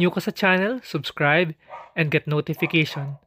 new ka sa channel, subscribe, and get notification.